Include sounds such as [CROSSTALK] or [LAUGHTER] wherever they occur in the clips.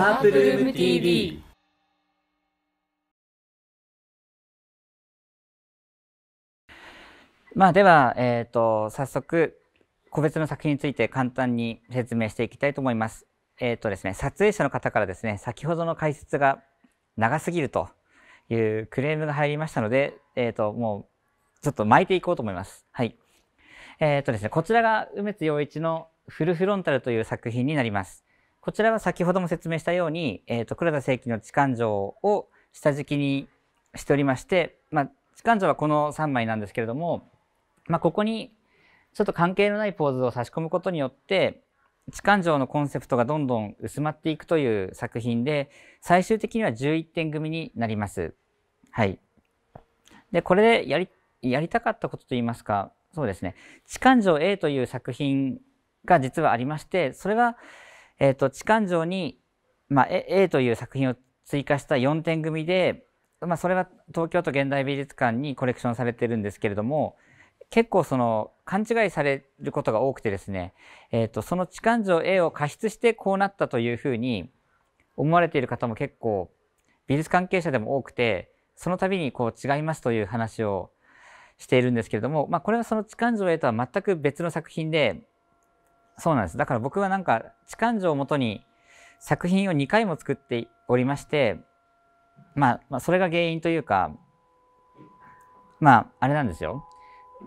パープルーム TV。まあでは、えっ、ー、と、早速、個別の作品について簡単に説明していきたいと思います。えっ、ー、とですね、撮影者の方からですね、先ほどの解説が長すぎるというクレームが入りましたので、えっ、ー、と、もう、ちょっと巻いていこうと思います。はい。えっ、ー、とですね、こちらが梅津陽一のフルフロンタルという作品になります。こちらは先ほども説明したように、えーと、黒田正規の痴漢状を下敷きにしておりまして、まあ、痴漢状はこの3枚なんですけれども、まあ、ここにちょっと関係のないポーズを差し込むことによって痴漢状のコンセプトがどんどん薄まっていくという作品で最終的には11点組になります。はい、でこれでやりやりたかったことといいますかそうですね「痴漢状 A」という作品が実はありましてそれはえっ、ー、と、痴漢城に、まあ、A という作品を追加した4点組で、まあ、それは東京都現代美術館にコレクションされてるんですけれども、結構その勘違いされることが多くてですね、えっ、ー、と、その痴漢城 A を過失してこうなったというふうに思われている方も結構美術関係者でも多くて、その度にこう違いますという話をしているんですけれども、まあ、これはその痴漢城 A とは全く別の作品で、そうなんですだから僕はなんか痴漢情をもとに作品を2回も作っておりまして、まあ、まあそれが原因というかまああれなんですよ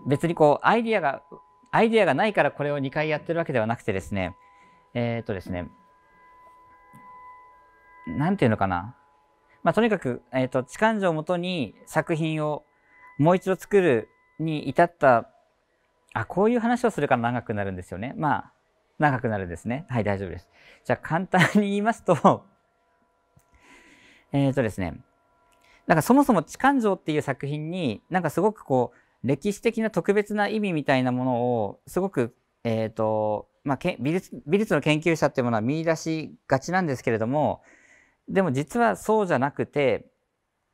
別にこうアイディアがアイデアがないからこれを2回やってるわけではなくてですねえっ、とですね何て言うのかな、まあ、とにかく、えーと、痴漢情をもとに作品をもう一度作るに至ったあこういう話をするから長くなるんですよねまあ長くなるんですね。はい、大丈夫です。じゃあ簡単に言いますと [LAUGHS] えっとですね、なんかそもそも痴漢城っていう作品になんかすごくこう歴史的な特別な意味みたいなものをすごく、えっ、ー、と、まあ、美術美術の研究者っていうものは見出しがちなんですけれどもでも実はそうじゃなくて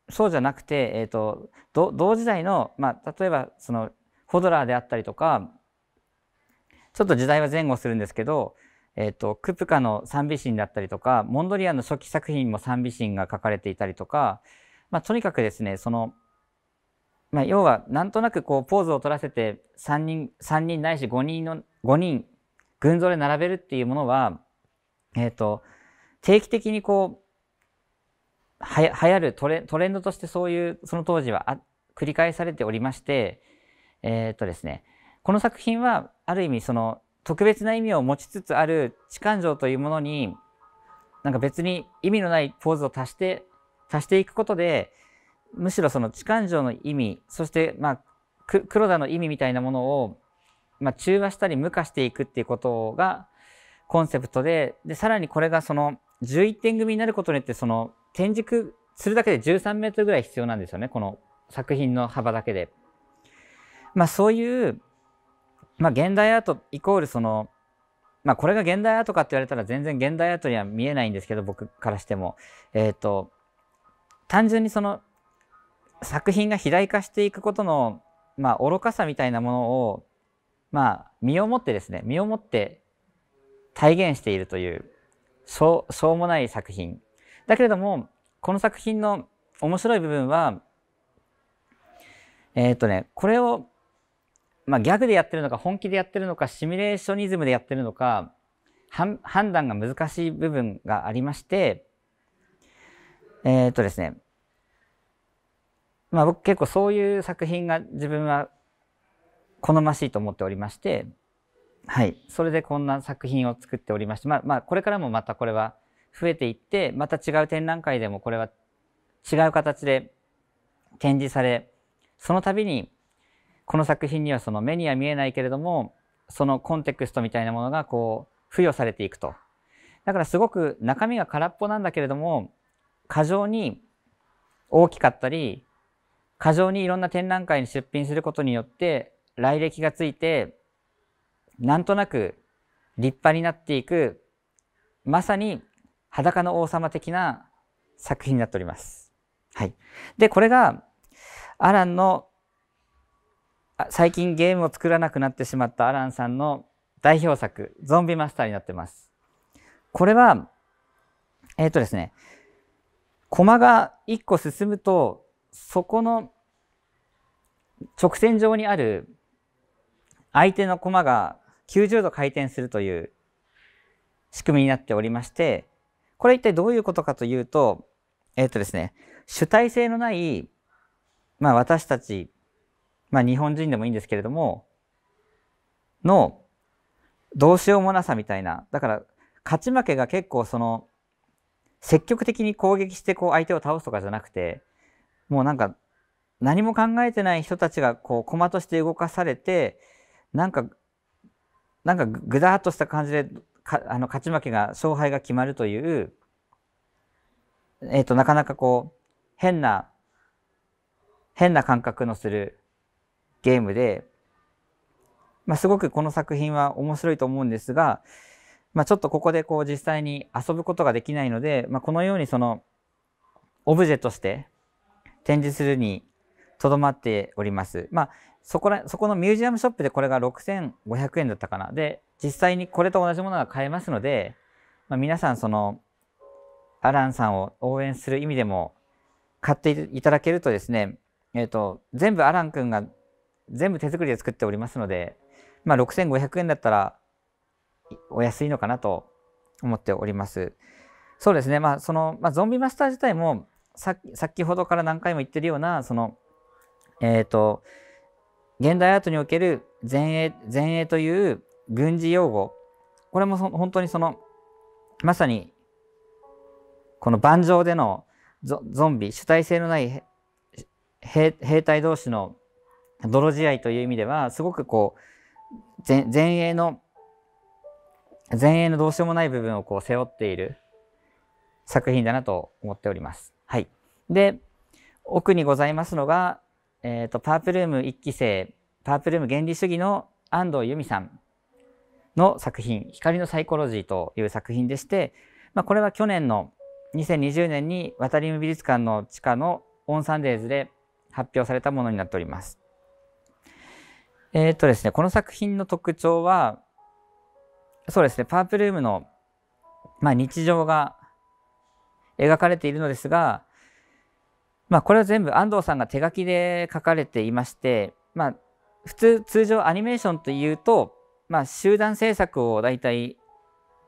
そうじゃなくて、えーと、と同時代の、まあ、例えばそのホドラーであったりとかちょっと時代は前後するんですけど、えっ、ー、と、クプカの賛美神だったりとか、モンドリアンの初期作品も賛美神が書かれていたりとか、まあ、とにかくですね、その、まあ、要は、なんとなくこう、ポーズを取らせて、三人、三人ないし五人の、五人、群像で並べるっていうものは、えっ、ー、と、定期的にこう、はや、流行るトレトレンドとしてそういう、その当時はあ繰り返されておりまして、えっ、ー、とですね、この作品はある意味その特別な意味を持ちつつある痴漢城というものになんか別に意味のないポーズを足して足していくことでむしろその痴漢城の意味そしてまあ黒田の意味みたいなものを、まあ、中和したり無化していくっていうことがコンセプトででさらにこれがその11点組になることによってその転軸するだけで13メートルぐらい必要なんですよねこの作品の幅だけで。まあ、そういうまあ、現代アートイコールその、まあ、これが現代アートかって言われたら全然現代アートには見えないんですけど僕からしても。えっ、ー、と単純にその作品が肥大化していくことの、まあ、愚かさみたいなものを、まあ、身をもってですね身をもって体現しているというそうしょうもない作品だけれどもこの作品の面白い部分はえっ、ー、とねこれをまあ、ギャグでやってるのか本気でやってるのかシミュレーショニズムでやってるのか判断が難しい部分がありましてえっ、とですねまあ僕結構そういう作品が自分は好ましいと思っておりましてはいそれでこんな作品を作っておりましてまあまあこれからもまたこれは増えていってまた違う展覧会でもこれは違う形で展示されその度にこの作品にはその目には見えないけれどもそのコンテクストみたいなものがこう付与されていくとだからすごく中身が空っぽなんだけれども過剰に大きかったり過剰にいろんな展覧会に出品することによって来歴がついてなんとなく立派になっていくまさに裸の王様的な作品になっております。はい、でこれがアランの最近ゲームを作らなくなってしまったアランさんの代表作、ゾンビマスターになってます。これは、えっ、ー、とですね、駒が1個進むと、そこの直線上にある相手の駒が90度回転するという仕組みになっておりまして、これ一体どういうことかというと、えっ、ー、とですね、主体性のない、まあ私たちまあ日本人でもいいんですけれども、の、どうしようもなさみたいな。だから、勝ち負けが結構その、積極的に攻撃してこう相手を倒すとかじゃなくて、もうなんか、何も考えてない人たちがこう、駒として動かされて、なんか、なんかぐだーっとした感じで、かあの勝ち負けが、勝敗が決まるという、えっ、ー、と、なかなかこう、変な、変な感覚のするゲームで、まあ、すごくこの作品は面白いと思うんですが、まあ、ちょっとここでこう実際に遊ぶことができないので、まあ、このようにそのオブジェとして展示するにとどまっております。まあ、そこら、そこのミュージアムショップでこれが6500円だったかな。で、実際にこれと同じものが買えますので、まあ、皆さんその、アランさんを応援する意味でも買っていただけるとですね、えっ、ー、と、全部アラン君が全部手作りで作っておりますので、まあ、6500円だったらお安いのかなと思っております。そうですね、まあそのまあ、ゾンビマスター自体もさ先ほどから何回も言ってるようなその、えーと、と現代アートにおける前衛前衛という軍事用語これも本当にそのまさにこの盤上でのゾンビ主体性のない兵隊同士の泥仕合という意味ではすごくこう前衛の前衛のどうしようもない部分をこう背負っている作品だなと思っております。はい、で奥にございますのが、えーと、パープルーム1期生パープルーム原理主義の安藤由美さんの作品「光のサイコロジー」という作品でして、まあ、これは去年の2020年に渡りリ美術館の地下のオンサンデーズで発表されたものになっております。えっ、とですね、この作品の特徴は、そうですね、パープルームの、まあ、日常が描かれているのですが、まあ、これは全部安藤さんが手書きで書かれていまして、まあ、普通、通常アニメーションというと、まあ、集団制作を大体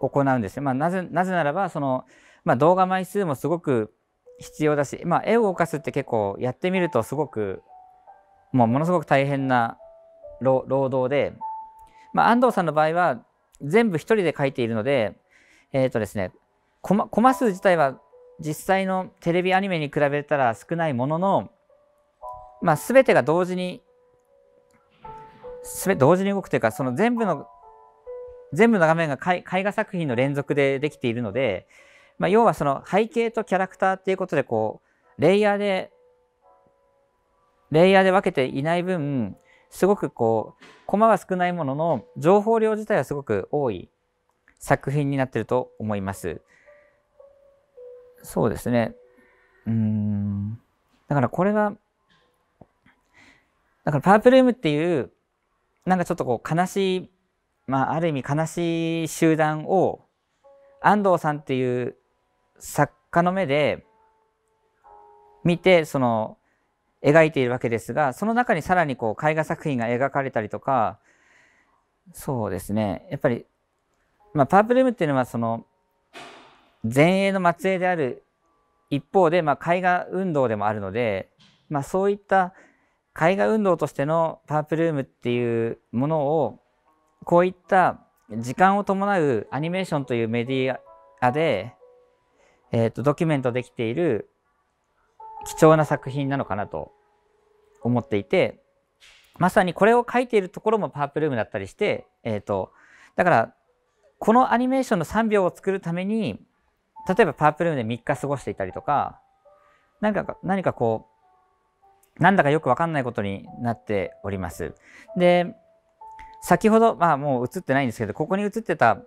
行うんですね。まあ、なぜ、なぜならば、その、まあ、動画枚数もすごく必要だし、まあ、絵を動かすって結構やってみるとすごく、もうものすごく大変な労働で、まあ、安藤さんの場合は全部一人で書いているので、えっ、ー、とですね、コマコマ数自体は実際のテレビアニメに比べたら少ないものの、まあ、全てが同時にべ同時に動くというかその全部の全部の画面が絵画作品の連続でできているので、まあ、要はその背景とキャラクターっていうことでこうレイヤーでレイヤーで分けていない分すごくこう駒は少ないものの情報量自体はすごく多い作品になってると思います。そうですね。うん。だからこれは、だからパープルームっていう、なんかちょっとこう悲しい、まあある意味悲しい集団を、安藤さんっていう作家の目で見て、その、描いているわけですが、その中にさらにこう絵画作品が描かれたりとか、そうですね、やっぱり、まあ、パープルームっていうのはその前衛の末裔である一方で、まあ、絵画運動でもあるので、まあ、そういった絵画運動としてのパープルームっていうものをこういった時間を伴うアニメーションというメディアで、えーと、とドキュメントできている貴重な作品なのかなと思っていてまさにこれを書いているところもパープルームだったりして、えーと、とだからこのアニメーションの3秒を作るために例えばパープルームで3日過ごしていたりとか何か何かこうなんだかよく分かんないことになっております。で先ほど、まあ、もう映ってないんですけどここに映ってた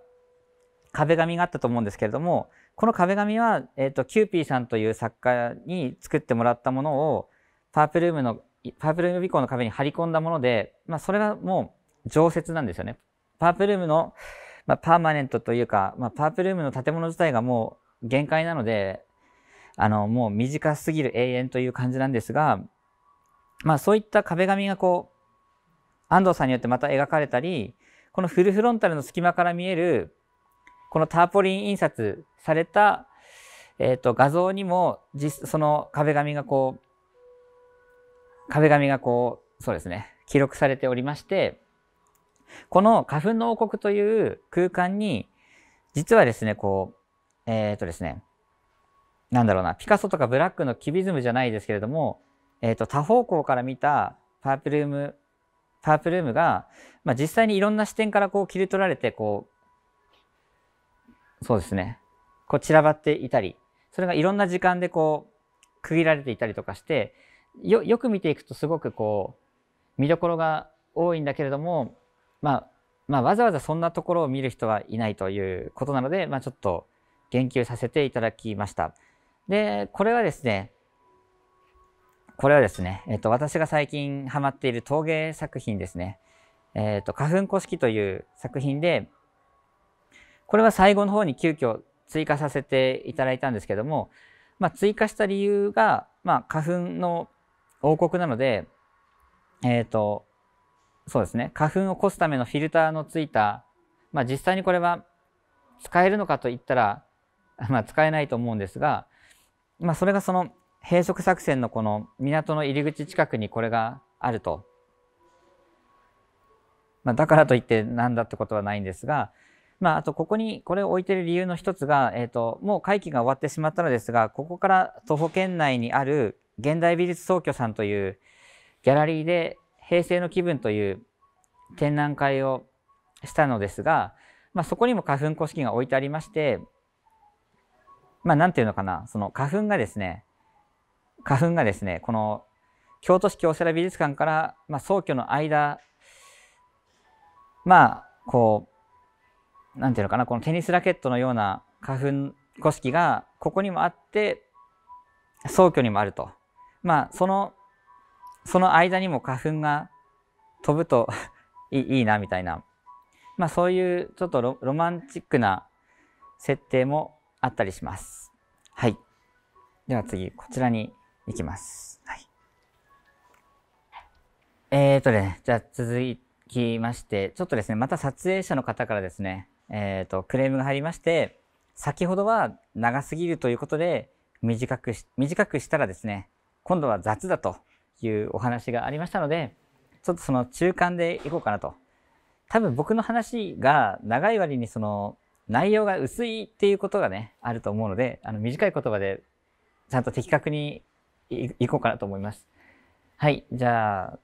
壁紙があったと思うんですけれどもこの壁紙は、えーと、キューピーさんという作家に作ってもらったものをパープルームのパープルーム尾行の壁に張り込んだもので、まあ、それはもう常設なんですよね。パープルームの、まあ、パーマネントというか、まあ、パープルームの建物自体がもう限界なのであのもう短すぎる永遠という感じなんですが、まあ、そういった壁紙がこう安藤さんによってまた描かれたりこのフルフロンタルの隙間から見えるこのターポリン印刷された、えーと、画像にも実その壁紙がこう壁紙がこうそうですね記録されておりましてこの花粉の王国という空間に実はですねこうえっ、ー、とですねなんだろうなピカソとかブラックのキュビズムじゃないですけれども、えーと多方向から見たパープルームパープルームが、まあ、実際にいろんな視点からこう切り取られてこうそうですねこう散らばっていたりそれがいろんな時間でこう区切られていたりとかしてよよく見ていくとすごくこう見どころが多いんだけれども、まあ、まあわざわざそんなところを見る人はいないということなので、まあ、ちょっと言及させていただきました。でこれはですねこれはですね、えっと、私が最近ハマっている陶芸作品ですね。えっと、花粉古式という作品で、これは最後の方に急遽追加させていただいたんですけども、まあ、追加した理由が、まあ、花粉の王国なので、えっ、ー、と、そうですね、花粉をこすためのフィルターのついた、まあ、実際にこれは使えるのかといったら、[LAUGHS] まあ、使えないと思うんですが、まあ、それがその閉塞作戦のこの港の入り口近くにこれがあると。まあ、だからといってなんだってことはないんですが、まあ、あとここにこれを置いてる理由の一つが、えーと、もう会期が終わってしまったのですがここから徒歩圏内にある現代美術総居さんというギャラリーで「平成の気分」という展覧会をしたのですが、まあ、そこにも花粉古式が置いてありましてまあ何ていうのかなその花粉がですね花粉がですねこの京都市京セラ美術館から、まあ、総居の間まあこうなんていうのかな、このテニスラケットのような花粉古式がここにもあって、宗教にもあると。まあ、その、その間にも花粉が飛ぶと [LAUGHS] いいな、みたいな。まあ、そういうちょっとロマンチックな設定もあったりします。はい。では次、こちらに行きます。はい。えーとね、じゃあ続きまして、ちょっとですね、また撮影者の方からですね、えーと、クレームが入りまして先ほどは長すぎるということで短く短くしたらですね今度は雑だというお話がありましたのでちょっとその中間でいこうかなと多分僕の話が長い割にその内容が薄いっていうことがねあると思うのであの短い言葉でちゃんと的確にいこうかなと思いますはいじゃあ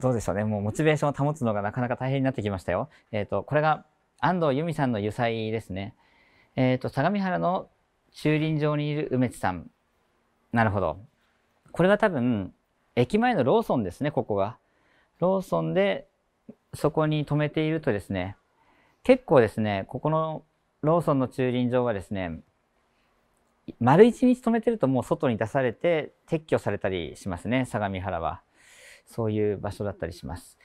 どうでしょうねもうモチベーションを保つのがなかなか大変になってきましたよえっ、ー、とこれが安藤由美さんの油彩ですね。えっ、ー、と、相模原の駐輪場にいる梅津さん。なるほど。これは多分、駅前のローソンですね、ここが。ローソンで、そこに止めているとですね、結構ですね、ここのローソンの駐輪場はですね、丸一日止めてるともう外に出されて撤去されたりしますね、相模原は。そういう場所だったりします。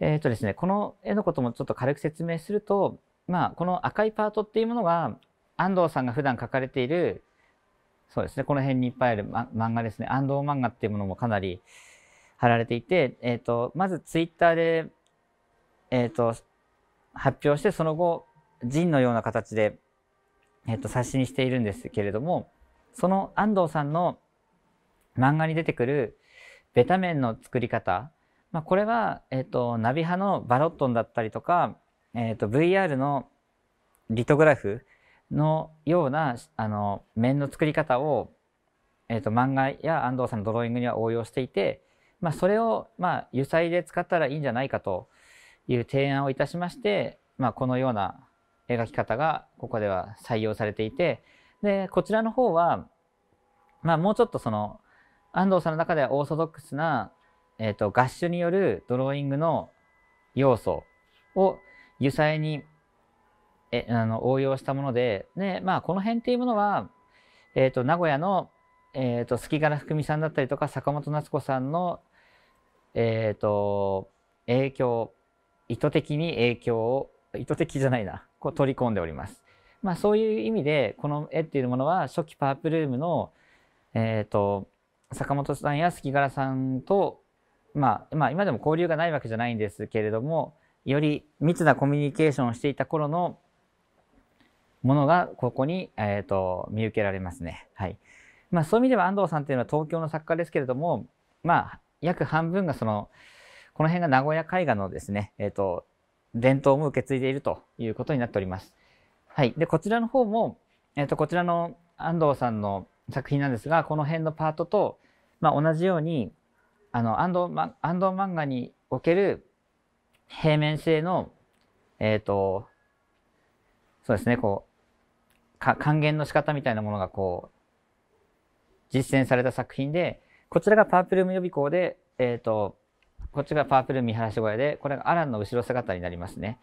えっ、ー、とですね、この絵のこともちょっと軽く説明すると、まあ、この赤いパートっていうものが、安藤さんが普段描かれている、そうですね、この辺にいっぱいある、ま、漫画ですね、安藤漫画っていうものもかなり貼られていて、えっ、ー、と、まずツイッターで、えっ、ー、と、発表して、その後、ンのような形で、えっ、と、冊子にしているんですけれども、その安藤さんの漫画に出てくるベタ面の作り方まあ、これは、えーと、ナビ派のバロットンだったりとか、えーと、VR のリトグラフのようなあの面の作り方を、えーと漫画や安藤さんのドローイングには応用していて、まあ、それを、まあ、油彩で使ったらいいんじゃないかという提案をいたしまして、まあ、このような描き方がここでは採用されていてでこちらの方は、まあ、もうちょっとその安藤さんの中ではオーソドックスなえーと、合種によるドローイングの要素を油彩にえあの応用したものでで、まあ、この辺っていうものは、えーと、名古屋の、えーと、と月柄福美さんだったりとか坂本夏子さんの、えー、と影響意図的に影響を意図的じゃないなこう取り込んでおります。まあ、そういう意味でこの絵っていうものは初期パープルームの、えー、と坂本さんや月柄さんとまあ、まあ、今でも交流がないわけじゃないんですけれどもより密なコミュニケーションをしていた頃のものがここに、えーと、見受けられますね。はいまあ、そういう意味では安藤さんというのは東京の作家ですけれども、まあ、約半分がそのこの辺が名古屋絵画のですね、えーと、伝統も受け継いでいるということになっております。はい、でこちらの方も、えーとこちらの安藤さんの作品なんですがこの辺のパートと、まあ、同じようにあの安藤安藤漫画における平面性のえっ、ー、とそうですねこう還元の仕方みたいなものがこう実践された作品でこちらがパープルム予備校でえっ、ー、とこっちがパープル見晴らし小屋で、これがアランの後ろ姿になりますね。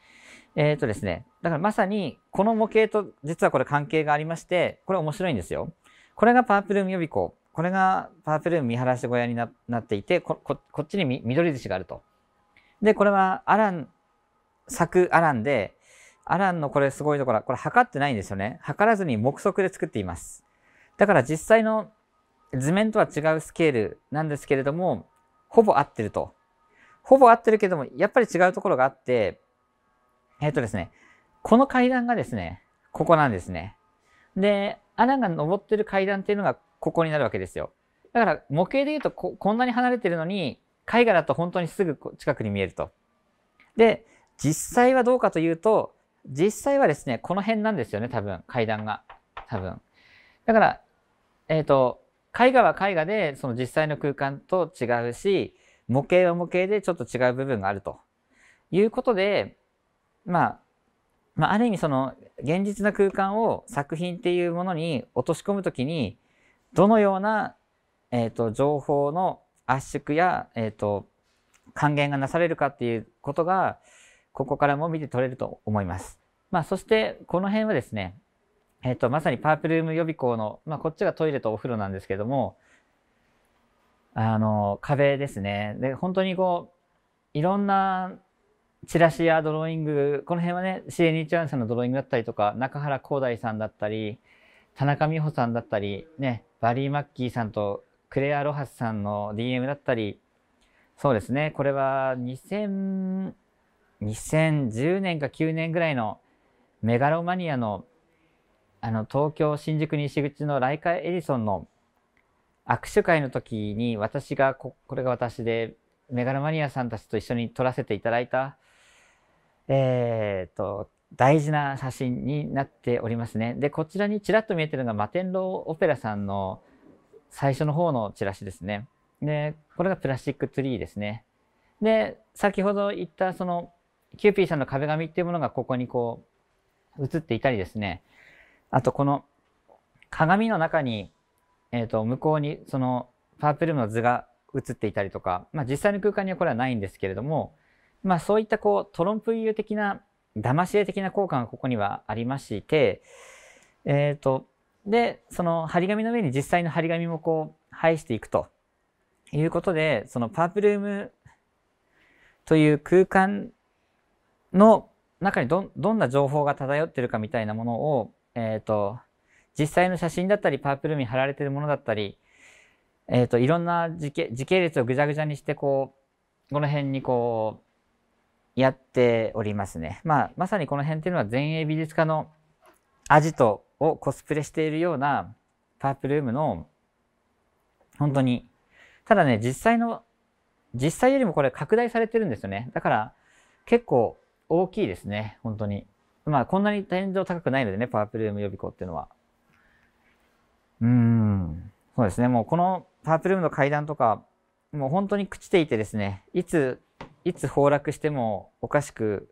えっ、ー、とですね、だからまさにこの模型と実はこれ関係がありまして、これ面白いんですよ。これがパープルム予備校。これがパープルーム見晴らし小屋になっていてこっちに緑寿司があると。でこれはアラン作アランでアランのこれすごいところこれ測ってないんですよね測らずに目測で作っていますだから実際の図面とは違うスケールなんですけれどもほぼ合ってるとほぼ合ってるけどもやっぱり違うところがあってえっ、ー、とですねこの階段がですねここなんですねでアランが登ってる階段っていうのがここになるわけですよ。だから模型で言うとここんなに離れてるのに絵画だと本当にすぐ近くに見えると。で実際はどうかというと実際はですねこの辺なんですよね多分階段が多分。だからえっ、ー、と絵画は絵画でその実際の空間と違うし模型は模型でちょっと違う部分があるということでまあまあ、ある意味その現実な空間を作品っていうものに落とし込むときにどのような、えーと、情報の圧縮や、えーと、還元がなされるかっていうことがここからも見て取れると思います。まあ、そしてこの辺はですね、えーと、とまさにパープルーム予備校の、まあ、こっちがトイレとお風呂なんですけどもあの壁ですねで本当にこういろんなチラシやドローイングこの辺はね CNH1 さんのドローイングだったりとか中原光大さんだったり田中美穂さんだったり、ね、バリー・マッキーさんとクレア・ロハスさんの DM だったり、そうですね、これは2000、2010年か9年ぐらいのメガロマニアのあの東京新宿西口のライカ・エリソンの握手会の時に私がここれが私でメガロマニアさんたちと一緒に撮らせていただいたえっ、と大事な写真になっておりますね。で、こちらにちらっと見えてるのが摩天楼オペラさんの最初の方のチラシですね。で、これがプラスチックツリーですね。で、先ほど言ったそのキューピーさんの壁紙っていうものがここにこう映っていたりですね。あとこの鏡の中に、えっ、ー、と、向こうにそのパープルームの図が映っていたりとか、まあ実際の空間にはこれはないんですけれども、まあそういったこうトロンプ流的な騙し絵的な効果がここにはありまして、えっ、ー、と、で、その張り紙の上に実際の張り紙もこう、配していくということで、そのパープルームという空間の中にど、どんな情報が漂ってるかみたいなものを、えっ、ー、と、実際の写真だったり、パープルームに貼られてるものだったり、えっ、ー、と、いろんな時系時系列をぐちゃぐちゃにして、こう、この辺にこう、やっておりますね。まあ、まさにこの辺っていうのは前衛美術家のアジトをコスプレしているようなパープルームの本当にただね実際の実際よりもこれ拡大されてるんですよねだから結構大きいですね本当にまあこんなに天井高くないのでねパープルーム予備校っていうのはうんそうですねもうこのパープルームの階段とかもう本当に朽ちていてですねいついつ崩落してもおかしく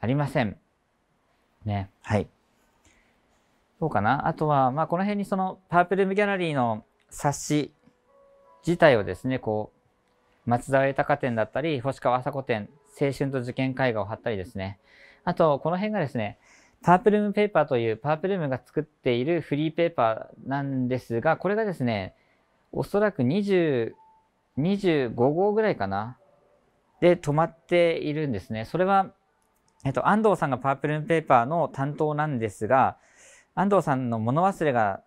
ありません。ね。はい。そうかな。あとは、まあ、この辺にそのパープルギャラリーの冊子自体をですね、こう、松沢豊店だったり、星川麻子店、青春と受験絵画を貼ったりですね。あと、この辺がですね、パープルームペーパーというパープルームが作っているフリーペーパーなんですが、これがですね、おそらく20、25号ぐらいかな。で止まっているんですね。それは、えっと、安藤さんがパープルペーパーの担当なんですが、安藤さんの物忘れが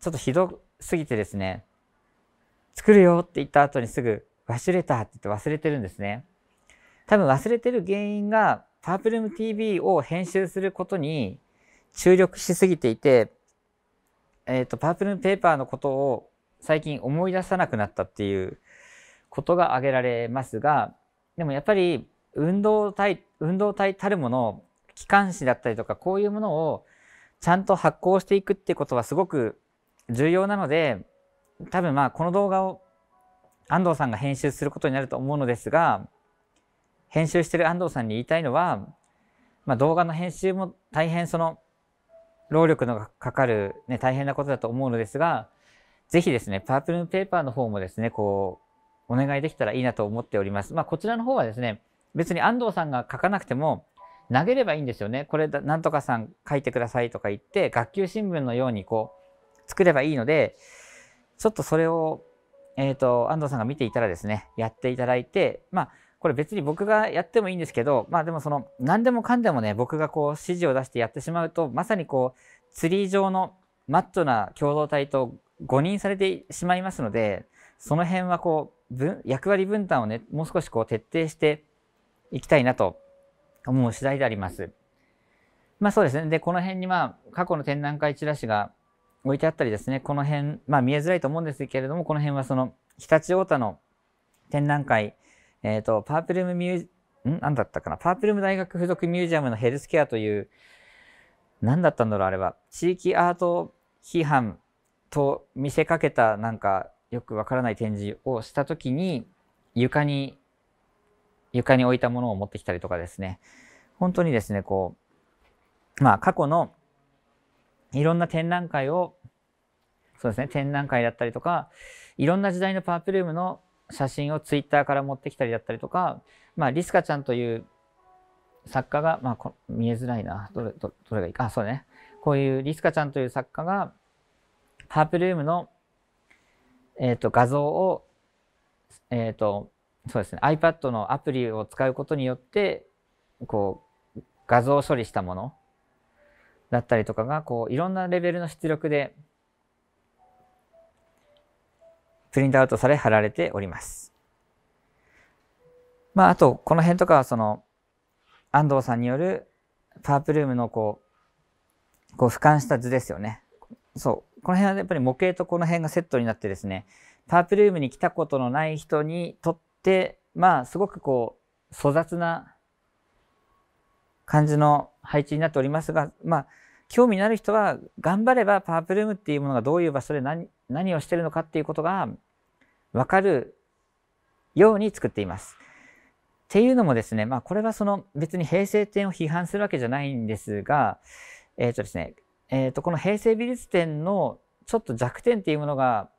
ちょっとひどすぎてですね、作るよって言った後にすぐ忘れたって言って忘れてるんですね。多分忘れてる原因が、パープルーム TV を編集することに注力しすぎていて、えっ、ー、と、パープルームペーパーのことを最近思い出さなくなったっていうことが挙げられますが、でもやっぱり運動体運動体たるもの機関誌だったりとかこういうものをちゃんと発行していくってことはすごく重要なので多分まあこの動画を安藤さんが編集することになると思うのですが編集してる安藤さんに言いたいのは、まあ、動画の編集も大変その労力のかかる、ね、大変なことだと思うのですがぜひですねパープルペーパーの方もですねこうお願いできたらいいなと思っております。まあ、こちらの方はですね、別に安藤さんが書かなくても投げればいいんですよね。これなんとかさん書いてくださいとか言って、学級新聞のようにこう、作ればいいので、ちょっとそれを、えっ、ー、と、安藤さんが見ていたらですね、やっていただいて、まあ、これ別に僕がやってもいいんですけど、まあでもその、何でもかんでもね、僕がこう、指示を出してやってしまうと、まさにこう、ツリー状のマットな共同体と誤認されてしまいますので、その辺はこう役割分担をねもう少しこう徹底していきたいなと思う次第であります。まあそうですねでこの辺にまあ過去の展覧会チラシが置いてあったりですねこの辺まあ見えづらいと思うんですけれどもこの辺はその日立太田の展覧会、えーと、とパープルムミュージん何だったかなパープルム大学附属ミュージアムのヘルスケアという何だったんだろうあれは地域アート批判と見せかけたなんかよくわからない展示をした時に床に床に置いたものを持ってきたりとかですね本当にですねこうまあ過去のいろんな展覧会をそうですね展覧会だったりとかいろんな時代のパープルームの写真をツイッターから持ってきたりだったりとか、まあ、リスカちゃんという作家が、まあ、こ見えづらいなどれどれがいいかあそうねこういうリスカちゃんという作家がパープルームのえーと、画像を、えーとそうですね、iPad のアプリを使うことによってこう画像処理したものだったりとかがこういろんなレベルの出力でプリントアウトされ貼られております。まあ、あとこの辺とかはその安藤さんによるパープルームのこうこう俯瞰した図ですよね。そうこの辺はやっぱり模型とこの辺がセットになってですねパープルームに来たことのない人にとってまあすごくこう粗雑な感じの配置になっておりますがまあ興味のある人は頑張ればパープルームっていうものがどういう場所で何何をしてるのかっていうことが分かるように作っています。っていうのもですね、まあ、これはその別に平成点を批判するわけじゃないんですが、えっ、ー、とですね、えー、とこの平成美術展のちょっと弱点っていうものが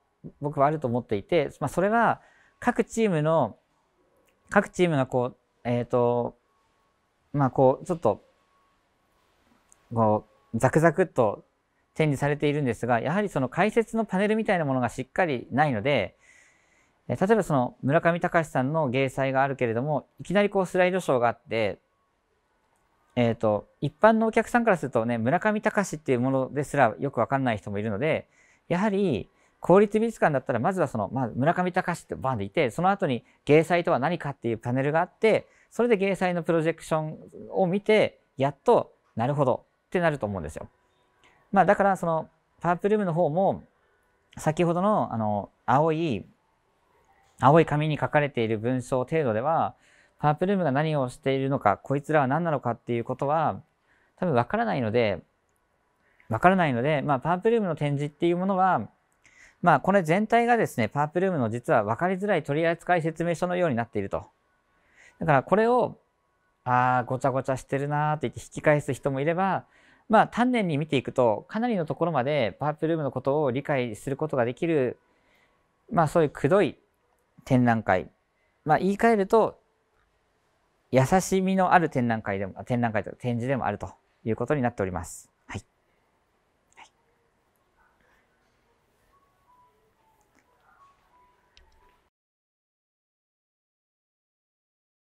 僕はあると思っていて、まあ、それは各チームの各チームがこうえっ、ー、とまあこうちょっとこうザクザクっと展示されているんですがやはりその解説のパネルみたいなものがしっかりないので例えばその村上隆さんの芸祭があるけれどもいきなりこうスライドショーがあってえーと、一般のお客さんからするとね村上隆っていうものですらよく分かんない人もいるのでやはり公立美術館だったらまずはその、まあ、村上隆ってバンでいてその後に芸祭とは何かっていうパネルがあってそれで芸祭のプロジェクションを見てやっとなるほどってなると思うんですよ。まあ、だからそのパープルームの方も先ほどのあの青い青い紙に書かれている文章程度ではパープルームが何をしているのかこいつらは何なのかっていうことは多分わからないのでわからないので、まあ、パープルームの展示っていうものはまあこれ全体がですねパープルームの実は分かりづらい取扱い説明書のようになっているとだからこれをああごちゃごちゃしてるなーって言って引き返す人もいればまあ丹念に見ていくとかなりのところまでパープルームのことを理解することができるまあそういうくどい展覧会まあ言い換えると優しみのある展覧会でも、展覧会と展示でもあるということになっております。